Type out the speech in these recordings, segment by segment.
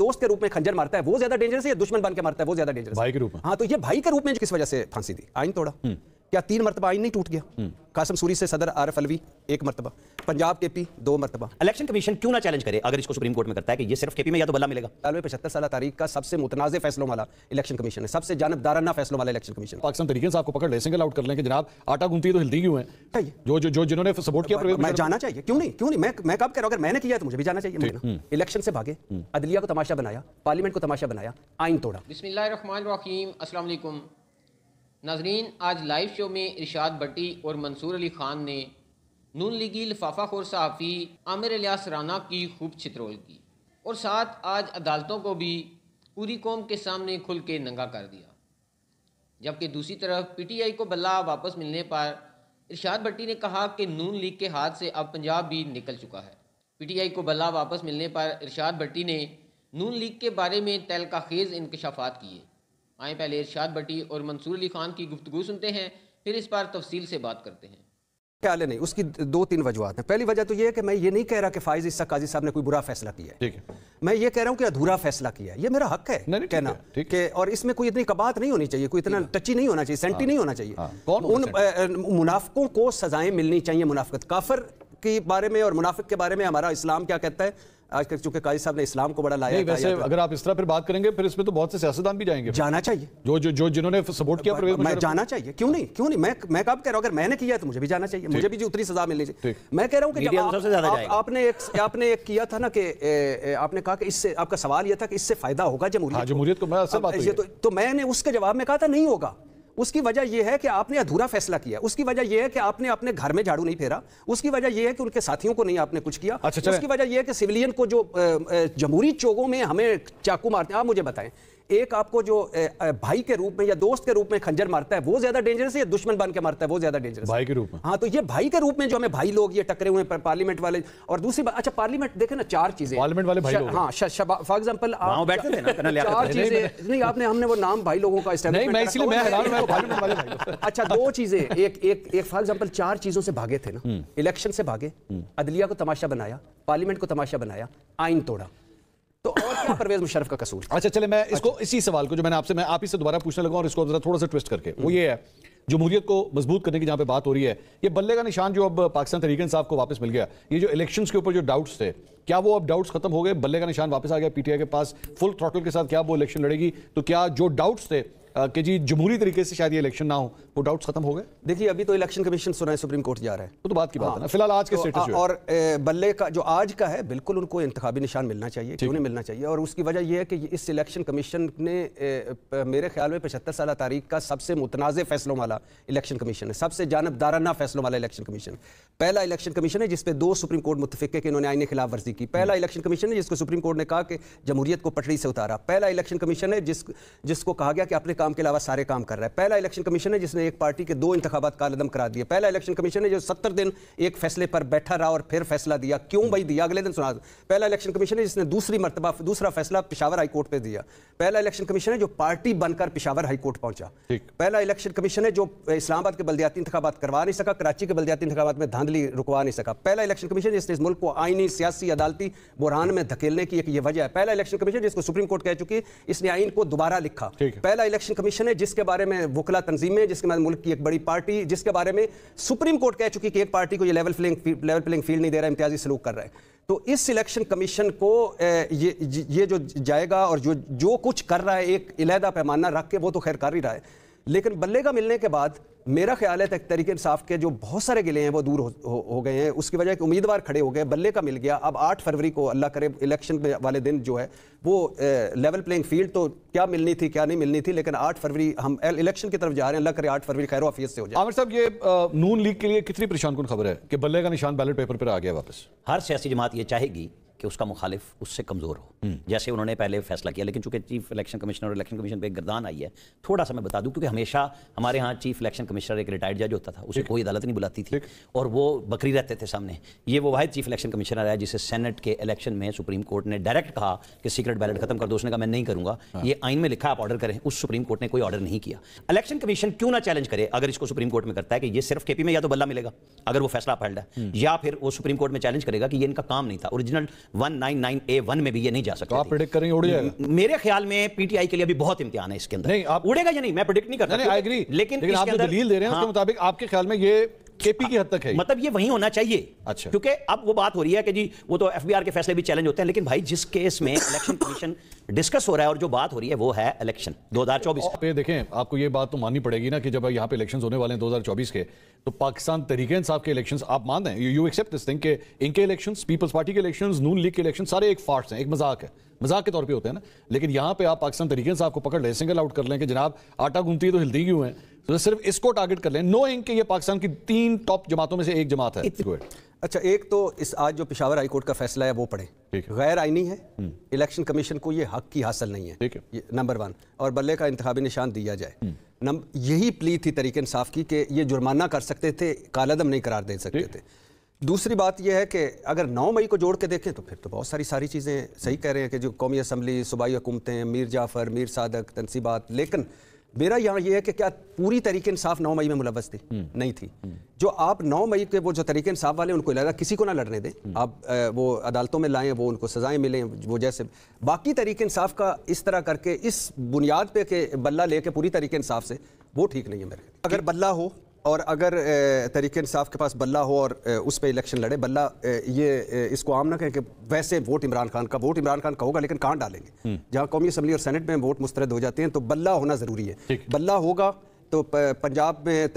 दोस्त के रूप में खंजर मारता है वो ज्यादा डेंजरस है या दुश्मन बन के मारता है वो ज्यादा डेंजरस भाई के रूप में हाँ तो ये भाई के रूप में किस वजह से फांसी दी आइन तोड़ा हम्म। क्या तीन मरतबा आइन नहीं टूट गया हम्म। कासम सूरी से सदर आरफ अलवी एक मरतबा पंजाब के पी दो मरतबा इलेक्शन कमीशन क्यों ना चैलेंज करे अगर इसको सुप्रीम कोर्ट में करता है कि ये सिर्फ केपी में या तो बल्ला मिलेगा अलवे पचहत्तर साल तारीख का सबसे मुतनाज़ फैसलों वाला इलेक्शन कमीशन है सबसे जानबदाराना फैसलों वाला इलेक्शन कमीशन पाकिस्तान तरीके से आपको पकड़ ले सिंगल आउट कर लेंगे जनाब आटा गुनती तो हिलती क्यों है जो जो जो जिन्होंने सपोर्ट किया मैं जाना चाहिए क्यों नहीं क्यों नहीं मैं मैं कब कह रहा हूँ अगर मैंने किया तो मुझे भी जाना चाहिए हम्म। इलेक्शन से भागे हम्म। अदलिया को तमाशा बनाया पार्लियामेंट को तमाशा बनाया आइन तोड़ा बिस्मिल्लाम नाजरीन आज लाइव शो में इरशाद भट्टी और मंसूर अली खान ने नून लीगी खोर सहाफ़ी आमिर अलियास राना की खूब छित्रोल की और साथ आज अदालतों को भी पूरी कौम के सामने खुल के नंगा कर दिया जबकि दूसरी तरफ पी टी आई को बल्ला वापस मिलने पर इरशाद भट्टी ने कहा कि नून लीग के हाथ से अब पंजाब भी निकल चुका है पी टी आई को बल्ला वापस मिलने पर इरशाद भट्टी ने नून लीग के बारे में खेज इंकशाफात किए आए पहले इरशाद भट्टी और मंसूर अली खान की गुफ्तु सुनते हैं फिर इस बार तफसील से बात करते हैं ख्याल नहीं उसकी दो तीन वजुहत हैं पहली वजह तो यह है कि मैं ये नहीं कह रहा कि फाइज इससा काजी साहब ने कोई बुरा फैसला किया है मैं ये कह रहा हूँ कि अधूरा फैसला किया है ये मेरा हक है नहीं, कहना कि और इसमें कोई इतनी कबात नहीं होनी चाहिए कोई इतना टची नहीं होना चाहिए सेंटी हाँ। नहीं होना चाहिए हाँ, उन मुनाफकों को सजाएं मिलनी चाहिए मुनाफत काफर के बारे में और मुनाफिक के बारे में हमारा इस्लाम क्या कहता है आज तक चूंकि काजी साहब ने इस्लाम को बड़ा लाया वैसे तो अगर आप इस तरह फिर बात करेंगे फिर इसमें तो बहुत से सियासतदान भी जाएंगे जाना चाहिए जो जो जो जिन्होंने सपोर्ट किया मैं जाना, जाना चाहिए क्यों नहीं क्यों नहीं मैं मैं कब कह रहा हूँ अगर मैंने किया तो मुझे भी जाना चाहिए मुझे भी उतनी सजा मिलनी चाहिए मैं कह रहा हूँ कि आपने एक आपने एक किया था ना कि आपने कहा कि इससे आपका सवाल यह था कि इससे फायदा होगा जमहूरियत हाँ, जमहूरियत को तो-, तो मैंने उसके जवाब में कहा था नहीं होगा उसकी वजह यह है कि आपने अधूरा फैसला किया उसकी वजह यह है कि आपने अपने घर में झाड़ू नहीं फेरा उसकी वजह यह है कि उनके साथियों को नहीं आपने कुछ किया अच्छा, उसकी वजह यह है कि सिविलियन को जो जमहूरी चौकों में हमें चाकू मारते हैं आप मुझे बताएं एक आपको जो भाई के रूप में या दोस्त के रूप में खंजर मारता है वो ज्यादा डेंजरस है या दुश्मन बन के मारता है वो ज्यादा डेंजरस भाई के रूप में हाँ तो ये भाई के रूप में जो हमें भाई लोग ये टकरे हुए हैं पार्लियामेंट वाले और दूसरी बात अच्छा पार्लियामेंट देखे ना चार चीजें पार्लियामेंट वाले भाई हाँ फॉर एग्जाम्पल चार चीजें नहीं आपने हमने वो नाम भाई लोगों का अच्छा दो चीजें एक फॉर एग्जाम्पल चार चीजों से भागे थे ना इलेक्शन हम्म। से भागे हम्म। अदलिया को तमाशा बनाया पार्लियामेंट को तमाशा बनाया आइन तोड़ा तो और क्या परवेज मुशरफ का कसूर अच्छा चले मैं इसको अच्छा। इसी सवाल को जो मैंने आपसे मैं आप ही से दोबारा पूछने लगा और इसको जरा थोड़ा सा ट्विस्ट करके वो ये है जमहूरियत को मजबूत करने की जहाँ पे बात हो रही है ये बल्ले का निशान जो अब पाकिस्तान तरीकन साहब को वापस मिल गया ये जो इलेक्शंस के ऊपर जो डाउट्स थे क्या वो अब डाउट्स खत्म हो गए बल्ले का निशान वापस आ गया पीटीआई के पास फुल थ्रॉटल के साथ क्या वो इलेक्शन लड़ेगी तो क्या जो डाउट्स थे कि जी जमहूरी तरीके से शायद ये इलेक्शन ना हो वो डाउट्स खत्म हो गए देखिए अभी तो इलेक्शन कमीशन सुना है सुप्रीम कोर्ट जा रहा है वो तो बात की बात है हाँ। फिलहाल आज के स्टेटस तो और बल्ले का जो आज का है बिल्कुल उनको इंतबी निशान मिलना चाहिए क्यों नहीं मिलना चाहिए और उसकी वजह यह है कि इस इलेक्शन कमीशन ने मेरे ख्याल में पचहत्तर साल तारीख का सबसे मुतनाज़ फैसलों वाला इलेक्शन कमीशन है सबसे जानबदाराना फैसलों वाला इलेक्शन कमीशन पहला इलेक्शन कमीशन है जिसपे दो सुप्रीम कोर्ट मुतफिक है कि इन्होंने आईने खिलाफ वर्जी की पहला इलेक्शन कमीशन है जिसको सुप्रीम कोर्ट ने कहा कि जमहूरियत को पटरी से उतारा पहला इलेक्शन कमीशन है जिस जिसको कहा गया कि आपने काम के अलावा सारे काम कर रहा है पहला इलेक्शन कमीशन है जिसने एक पार्टी के दो इंतबात कालदम करा दिया पहला इलेक्शन कमीशन है जो सत्तर दिन एक फैसले पर बैठा रहा और फिर फैसला दिया क्यों भाई दिया अगले दिन सुना पहला इलेक्शन कमीशन है जिसने दूसरी मरतबा दूसरा फैसला पिशावर हाईकोर्ट पर दिया पहला इलेक्शन कमीशन है जो पार्टी बनकर पिशावर हाईकोर्ट पहुंचा पहला इलेक्शन कमीशन है जो इस्लामाबाद के बलदियाती इंतबात करवा नहीं सका कराची के बलदियाती इंतबात में धांधली रुकवा नहीं सका पहला इलेक्शन कमीशन जिसने इस मुल्क को आईनी सियासी अदालती बुरहान में धकेलने की एक ये वजह है पहला इलेक्शन कमीशन जिसको सुप्रीम कोर्ट कह चुकी है इसने आईन को दोबारा लिखा पहला इलेक्शन कमीशन है जिसके बारे में वकला तंजीमें जिसके बाद मुल्क की एक बड़ी पार्टी जिसके बारे में सुप्रीम कोर्ट कह चुकी कि एक पार्टी को ये level playing level playing field नहीं दे रहा इम्तियाजी सलूक कर रहा है तो इस सिलेक्शन कमीशन को ये ये जो जाएगा और जो जो कुछ कर रहा है एक इलादा पैमाना रख के वो तो खैर कर ही रहा है लेकिन बल्ले का मिलने के बाद मेरा ख्याल है तहरीक इंसाफ के जो बहुत सारे गिले हैं वो दूर हो, हो, हो गए हैं उसकी वजह एक उम्मीदवार खड़े हो गए बल्ले का मिल गया अब आठ फरवरी को अल्लाह करे इलेक्शन वाले दिन जो है वो ए, लेवल प्लेइंग फील्ड तो क्या मिलनी थी क्या नहीं मिलनी थी लेकिन आठ फरवरी हम इलेक्शन की तरफ जा रहे हैं अल्लाह करे आठ फरवरी खैर ऑफिस से हो जाए आमिर साहब ये नून लीग के लिए कितनी परेशान कन खबर है कि बल्ले का निशान बैलेट पेपर पर आ गया वापस हर सियासी जमात ये चाहेगी कि उसका मुखालिफ उससे कमज़ोर हो हम्म। जैसे उन्होंने पहले फैसला किया लेकिन चूंकि चीफ इलेक्शन कमिश्नर और इलेक्शन कमीशन पर एक गर्दान आई है थोड़ा सा मैं बता दूं क्योंकि हमेशा हमारे यहाँ चीफ इलेक्शन कमिश्नर एक रिटायर्ड जज होता था उसे कोई अदालत नहीं बुलाती थी और वो बकरी रहते थे सामने ये वो वाहि चीफ इलेक्शन कमिश्नर है जिसे सेनेट के इलेक्शन में सुप्रीम कोर्ट ने डायरेक्ट कहा कि सीक्रेट बैलेट खत्म कर दो उसने कहा मैं नहीं करूंगा हाँ। ये आइन में लिखा आप ऑर्डर करें उस सुप्रीम कोर्ट ने कोई ऑर्डर नहीं किया इलेक्शन कमीशन क्यों ना चैलेंज करे अगर इसको सुप्रीम कोर्ट में करता है कि ये सिर्फ केपी में या तो बल्ला मिलेगा अगर वो फैसला रहा है हम्म। या फिर वो सुप्रीम कोर्ट में चैलेंज करेगा कि ये इनका काम नहीं था ओरिजिनल 199A1 में भी ये नहीं जा सकता तो आप प्रिडिक्ट करेंगे उड़ जाएगा मेरे ख्याल में पीटीआई के लिए अभी बहुत इम्तिहान है इसके अंदर नहीं आप उड़ेगा या नहीं मैं प्रिडिक्ट नहीं करता लेकिन आप दलील दे रहे हैं उसके हाँ। मुताबिक आपके ख्याल में ये केपी की हद तक है मतलब ये वही होना चाहिए अच्छा क्योंकि अब वो बात हो रही है कि जी वो तो एफबीआर के फैसले भी चैलेंज होते हैं लेकिन भाई जिस केस में इलेक्शन कमीशन डिस्कस हो रहा है और जो बात हो रही है वो है इलेक्शन 2024 पे देखें आपको ये बात तो माननी पड़ेगी ना कि जब यहाँ पे इलेक्शन होने वाले हैं दो के तो पाकिस्तान तरीके साहब के इलेक्शन आप मान रहे हैं यू एक्सेप्ट दिस थिंग इनके इलेक्शन पीपल्स पार्टी के इलेक्शन नून लीग के इलेक्शन सारे एक फार्ट है एक मजाक है मजाक के तौर पे होते हैं ना लेकिन यहाँ पे आप पाकिस्तान तरीके इंसाफ को पकड़ ले सिंगल आउट कर लें कि जनाब आटा गूंथती तो हिलती क्यों है तो सिर्फ इसको टारगेट कर लें नोइंग कि ये पाकिस्तान की तीन टॉप जमातों में से एक जमात है अच्छा एक तो इस आज जो पिशावर हाई कोर्ट का फैसला है वो पढ़े गैर आइनी है हम्म। इलेक्शन कमीशन को ये हक की हासिल नहीं है नंबर वन और बल्ले का इंतबी निशान दिया जाए हम्म। यही प्ली थी तरीके इंसाफ की कि ये जुर्माना कर सकते थे कालादम नहीं करार दे सकते थे दूसरी बात यह है कि अगर 9 मई को जोड़ के देखें तो फिर तो बहुत सारी सारी चीज़ें सही कह रहे हैं कि जो कौमी असम्बली सूबाई हुकूमतें मीर जाफ़र मीर सादक तनसीबात लेकिन मेरा यहाँ ये है कि क्या पूरी तरीके इंसाफ नौ मई में मुलवस थी हम्म। नहीं थी हम्म। जो आप नौ मई के वो जो तरीके इंसाफ वाले उनको लगा किसी को ना लड़ने दें हम्म। आप वो अदालतों में लाएं वो उनको सजाएं मिलें वो जैसे बाकी तरीके इंसाफ का इस तरह करके इस बुनियाद पे के बल्ला लेके पूरी तरीके इंसाफ से वो ठीक नहीं है मेरे अगर बल्ला हो और अगर तरीके इंसाफ के पास बल्ला हो और उस पर इलेक्शन लड़े बल्ला ये इसको आम ना कहें कि वैसे वोट इमरान खान का वोट इमरान खान का होगा लेकिन कहाँ डालेंगे हम्म। जहाँ कौमी असम्बली और सेनेट में वोट मुस्तरद हो जाते हैं तो बल्ला होना ज़रूरी है बल्ला होगा तो पंजाब में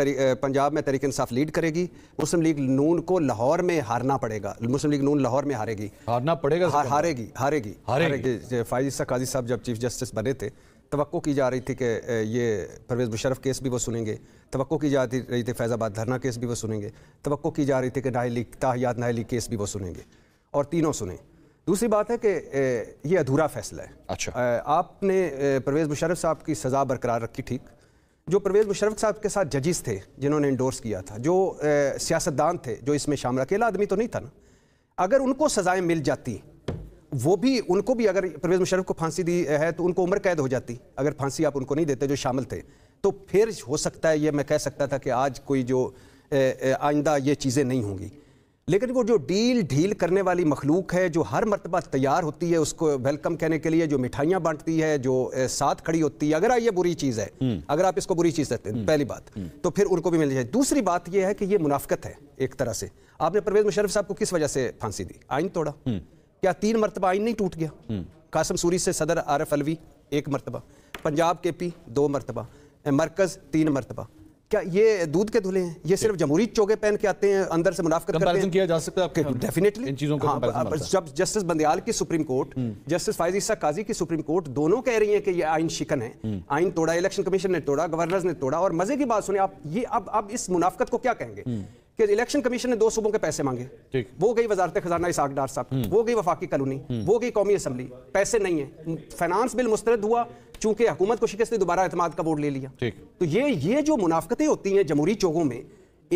पंजाब में तरीके इंसाफ लीड करेगी मुस्लिम लीग नून को लाहौर में हारना पड़ेगा मुस्लिम लीग नून लाहौर में हारेगी हारना पड़ेगा हारेगी हारेगी हारेगी फायद काजी साहब जब चीफ जस्टिस बने थे तो की जा रही थी कि ये परवेज़ मुशरफ केस भी वो सुनेंगे तो की जा रही थी फैज़ाबाद धरना केस भी वो सुनेंगे तो की जा रही थी कि नाहली ताहियात नाहली केस भी वो सुनेंगे और तीनों सुने दूसरी बात है कि ये अधूरा फैसला है अच्छा आपने परवेज़ मुशरफ साहब की सज़ा बरकरार रखी ठीक जो परवेज़ मुशरफ साहब के साथ जजिस थे जिन्होंने इंडोर्स किया था जो सियासतदान थे जो इसमें शामिल अकेला आदमी तो नहीं था ना अगर उनको सज़ाएँ मिल जाती वो भी उनको भी अगर परवेज मुशरफ को फांसी दी है तो उनको उम्र कैद हो जाती अगर फांसी आप उनको नहीं देते जो शामिल थे तो फिर हो सकता है ये मैं कह सकता था कि आज कोई जो आइंदा ये चीज़ें नहीं होंगी लेकिन वो जो डील ढील करने वाली मखलूक है जो हर मरतबा तैयार होती है उसको वेलकम कहने के लिए जो मिठाइयाँ बांटती है जो साथ खड़ी होती है अगर ये बुरी चीज़ है हम्म। अगर आप इसको बुरी चीज़ देते हैं हम्म। पहली बात हम्म। तो फिर उनको भी मिल जाए दूसरी बात यह है कि ये मुनाफ्त है एक तरह से आपने परवेज मुशरफ साहब को किस वजह से फांसी दी आइन तोड़ा क्या तीन मरतबा आइन नहीं टूट गया हम्म। कासम सूरी से सदर आरफ अलवी एक मरतबा पंजाब के पी दो मरतबा मरकज़ तीन मरतबा क्या ये दूध के धुले हैं ये सिर्फ जमहूरी चौके पहन के आते हैं अंदर से मुनाफ करते किया जा सकता है डेफिनेटली हाँ, चीजों हाँ, जब जस्टिस बंदयाल की supreme court justice Faez Qazi की सुप्रीम कोर्ट दोनों कह रही है कि ये आइन शिकन है हम्म। आइन तोड़ा इलेक्शन कमीशन ने तोड़ा गवर्नर ने तोड़ा और मजे की बात सुनी आप ये अब अब इस मुनाफत को क्या कहेंगे हम्म। कि इलेक्शन कमीशन ने दो सूबों के पैसे मांगे वो गई वजारत खजाना इसाक डार साहब हम्म। वो गई वफाकी कलोनी हम्म। वो गई कौमी असम्बली पैसे नहीं है फाइनानस बिल मुस्तरद हुआ चूंकि हुकूमत को शिकस्त ने दोबारा अतमाद का वोट ले लिया तो ये ये जो मुनाफ्तें होती हैं जमहूरी चौकों में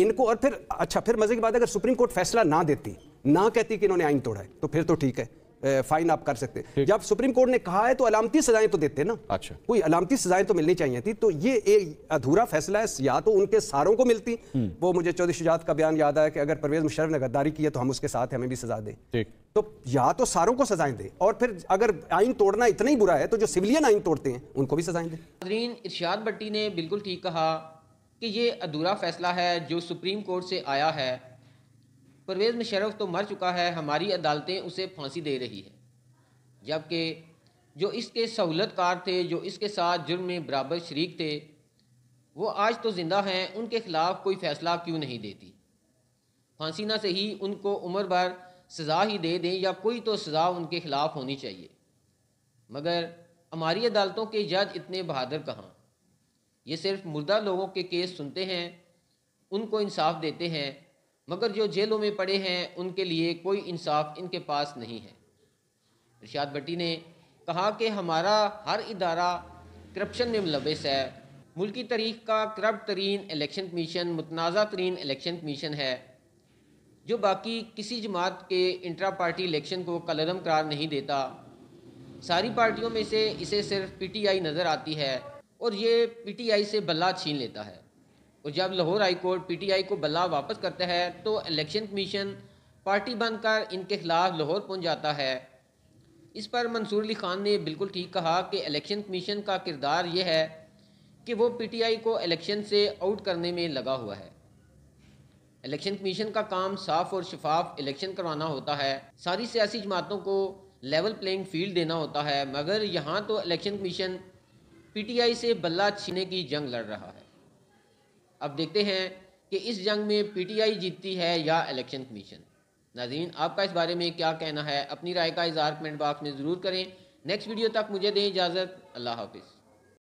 इनको और फिर अच्छा फिर मजे की बात अगर सुप्रीम कोर्ट फैसला ना देती ना कहती कि इन्होंने आइन तोड़ा है तो फिर तो ठीक है फाइन आप कर सकते हैं जब सुप्रीम कोर्ट ने कहा है तो अलामती सजाएं तो देते ना अच्छा कोई अलामती सजाएं तो मिलनी चाहिए थी तो ये एक अधूरा फैसला है या तो उनके सारों को मिलती हम्म। वो मुझे चौधरी शुजात का बयान याद आया कि अगर परवेज मुशरफ ने गद्दारी की है तो हम उसके साथ हमें भी सजा दें तो या तो सारों को सजाएं दें और फिर अगर आइन तोड़ना इतना ही बुरा है तो जो सिविलियन आइन तोड़ते हैं उनको भी सजाएं दें इर्शाद भट्टी ने बिल्कुल ठीक कहा कि ये अधूरा फैसला है जो सुप्रीम कोर्ट से आया है परवेज़ मुशरफ तो मर चुका है हमारी अदालतें उसे फांसी दे रही है जबकि जो इसके सहूलतकार थे जो इसके साथ जुर्म में बराबर शरीक थे वो आज तो ज़िंदा हैं उनके ख़िलाफ़ कोई फ़ैसला क्यों नहीं देती फांसी ना से ही उनको उम्र भर सज़ा ही दे दें या कोई तो सज़ा उनके ख़िलाफ़ होनी चाहिए मगर हमारी अदालतों के जज इतने बहादुर कहाँ ये सिर्फ मुर्दा लोगों के केस सुनते हैं उनको इंसाफ देते हैं मगर जो जेलों में पड़े हैं उनके लिए कोई इंसाफ इनके पास नहीं है इर्शाद भट्टी ने कहा कि हमारा हर इदारा करप्शन में मुलविस है मुल्की तारीख का करप्ट तरीन इलेक्शन कमीशन मुतनाज़ा तरीन इलेक्शन कमीशन है जो बाकी किसी जमात के इंट्रा पार्टी इलेक्शन को कलरम करार नहीं देता सारी पार्टियों में से इसे सिर्फ पी टी आई नज़र आती है और ये पी टी आई से बल्ला छीन लेता है और जब लाहौर हाई कोर्ट पीटीआई को बल्ला वापस करता है तो इलेक्शन कमीशन पार्टी बंद कर इनके खिलाफ लाहौर पहुंच जाता है इस पर मंसूर अली खान ने बिल्कुल ठीक कहा कि इलेक्शन कमीशन का किरदार यह है कि वो पीटीआई को इलेक्शन से आउट करने में लगा हुआ है इलेक्शन कमीशन का काम साफ और शफाफ इलेक्शन करवाना होता है सारी सियासी जमातों को लेवल प्लेइंग फील्ड देना होता है मगर यहाँ तो इलेक्शन कमीशन पीटीआई से बल्ला छीने की जंग लड़ रहा है अब देखते हैं कि इस जंग में पीटीआई जीतती है या इलेक्शन कमीशन नाजीन आपका इस बारे में क्या कहना है अपनी राय का इजहार कमेंट बॉक्स में ज़रूर करें नेक्स्ट वीडियो तक मुझे दें इजाज़त अल्लाह हाफिज़